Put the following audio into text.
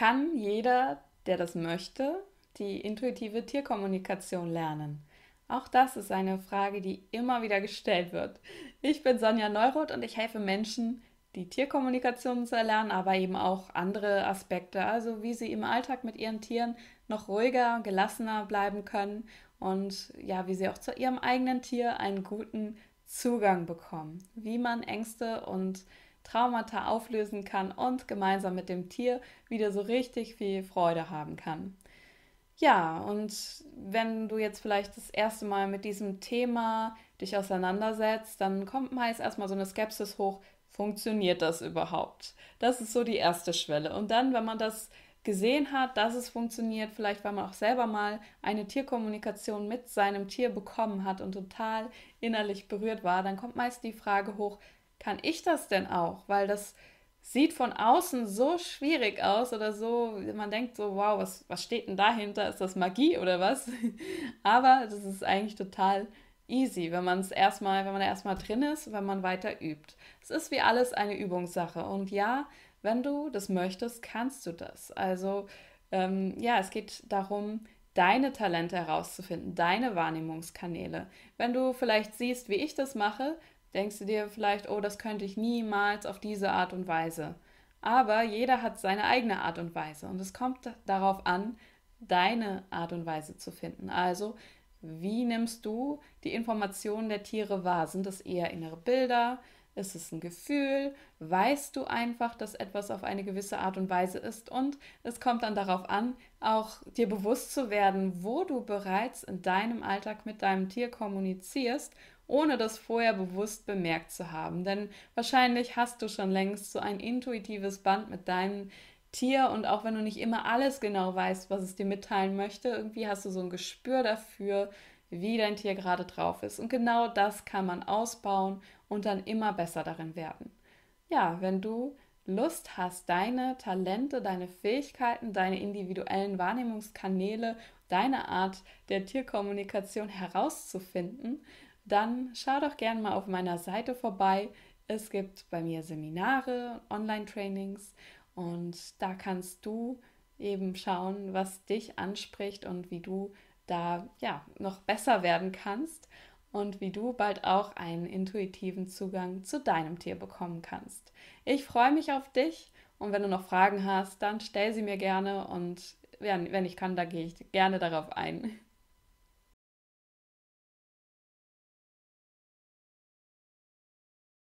kann jeder, der das möchte, die intuitive Tierkommunikation lernen? Auch das ist eine Frage, die immer wieder gestellt wird. Ich bin Sonja Neuroth und ich helfe Menschen, die Tierkommunikation zu erlernen, aber eben auch andere Aspekte, also wie sie im Alltag mit ihren Tieren noch ruhiger, gelassener bleiben können und ja, wie sie auch zu ihrem eigenen Tier einen guten Zugang bekommen, wie man Ängste und Traumata auflösen kann und gemeinsam mit dem Tier wieder so richtig viel Freude haben kann. Ja, und wenn du jetzt vielleicht das erste Mal mit diesem Thema dich auseinandersetzt, dann kommt meist erstmal so eine Skepsis hoch, funktioniert das überhaupt? Das ist so die erste Schwelle. Und dann, wenn man das gesehen hat, dass es funktioniert, vielleicht weil man auch selber mal eine Tierkommunikation mit seinem Tier bekommen hat und total innerlich berührt war, dann kommt meist die Frage hoch, kann ich das denn auch? Weil das sieht von außen so schwierig aus oder so, man denkt so, wow, was, was steht denn dahinter? Ist das Magie oder was? Aber das ist eigentlich total easy, wenn man es erstmal, wenn man erstmal drin ist, wenn man weiter übt. Es ist wie alles eine Übungssache. Und ja, wenn du das möchtest, kannst du das. Also ähm, ja, es geht darum, deine Talente herauszufinden, deine Wahrnehmungskanäle. Wenn du vielleicht siehst, wie ich das mache, denkst du dir vielleicht, oh, das könnte ich niemals auf diese Art und Weise. Aber jeder hat seine eigene Art und Weise und es kommt darauf an, deine Art und Weise zu finden. Also, wie nimmst du die Informationen der Tiere wahr? Sind das eher innere Bilder? Ist es ein Gefühl? Weißt du einfach, dass etwas auf eine gewisse Art und Weise ist? Und es kommt dann darauf an, auch dir bewusst zu werden, wo du bereits in deinem Alltag mit deinem Tier kommunizierst ohne das vorher bewusst bemerkt zu haben. Denn wahrscheinlich hast du schon längst so ein intuitives Band mit deinem Tier und auch wenn du nicht immer alles genau weißt, was es dir mitteilen möchte, irgendwie hast du so ein Gespür dafür, wie dein Tier gerade drauf ist. Und genau das kann man ausbauen und dann immer besser darin werden. Ja, wenn du Lust hast, deine Talente, deine Fähigkeiten, deine individuellen Wahrnehmungskanäle, deine Art der Tierkommunikation herauszufinden dann schau doch gerne mal auf meiner Seite vorbei. Es gibt bei mir Seminare, Online-Trainings und da kannst du eben schauen, was dich anspricht und wie du da ja noch besser werden kannst und wie du bald auch einen intuitiven Zugang zu deinem Tier bekommen kannst. Ich freue mich auf dich und wenn du noch Fragen hast, dann stell sie mir gerne und wenn ich kann, da gehe ich gerne darauf ein.